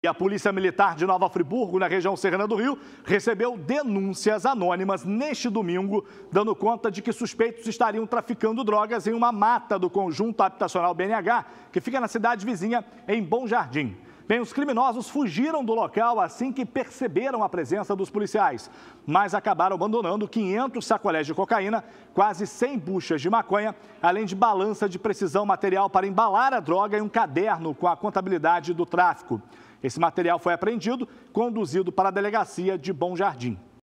E a Polícia Militar de Nova Friburgo, na região Serrana do Rio, recebeu denúncias anônimas neste domingo, dando conta de que suspeitos estariam traficando drogas em uma mata do conjunto habitacional BNH, que fica na cidade vizinha, em Bom Jardim. Bem, os criminosos fugiram do local assim que perceberam a presença dos policiais, mas acabaram abandonando 500 sacolés de cocaína, quase 100 buchas de maconha, além de balança de precisão material para embalar a droga e um caderno com a contabilidade do tráfico. Esse material foi apreendido, conduzido para a delegacia de Bom Jardim.